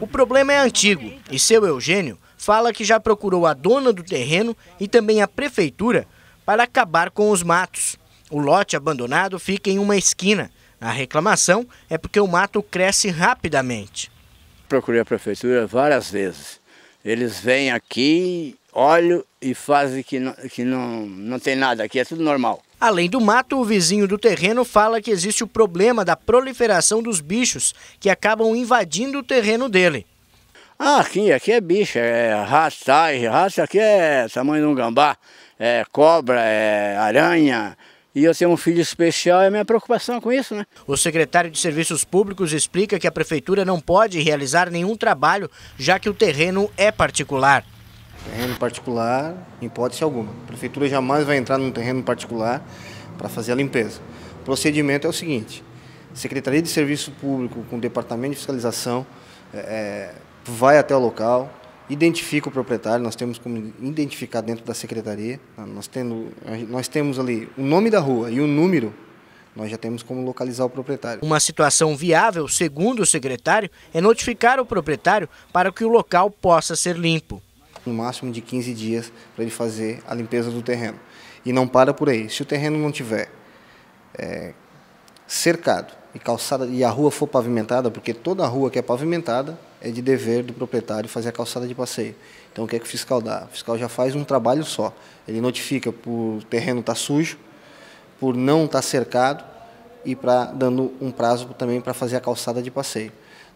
O problema é antigo e seu Eugênio fala que já procurou a dona do terreno e também a prefeitura para acabar com os matos. O lote abandonado fica em uma esquina. A reclamação é porque o mato cresce rapidamente. Procurei a prefeitura várias vezes. Eles vêm aqui, olham e fazem que não, que não, não tem nada aqui, é tudo normal. Além do mato, o vizinho do terreno fala que existe o problema da proliferação dos bichos que acabam invadindo o terreno dele. Ah, aqui, aqui é bicho, é raça, raça aqui é tamanho de um gambá, é cobra, é aranha, e eu tenho um filho especial é a minha preocupação com isso, né? O secretário de Serviços Públicos explica que a prefeitura não pode realizar nenhum trabalho, já que o terreno é particular. Terreno particular, em hipótese alguma. A prefeitura jamais vai entrar num terreno particular para fazer a limpeza. O procedimento é o seguinte: Secretaria de Serviço Público com o Departamento de Fiscalização é, vai até o local, identifica o proprietário, nós temos como identificar dentro da secretaria, né, nós, tendo, nós temos ali o nome da rua e o número nós já temos como localizar o proprietário. Uma situação viável, segundo o secretário, é notificar o proprietário para que o local possa ser limpo no máximo de 15 dias para ele fazer a limpeza do terreno. E não para por aí. Se o terreno não tiver é, cercado e calçada e a rua for pavimentada, porque toda rua que é pavimentada é de dever do proprietário fazer a calçada de passeio. Então o que é que o fiscal dá? O fiscal já faz um trabalho só. Ele notifica por terreno estar tá sujo, por não estar tá cercado e para dando um prazo também para fazer a calçada de passeio.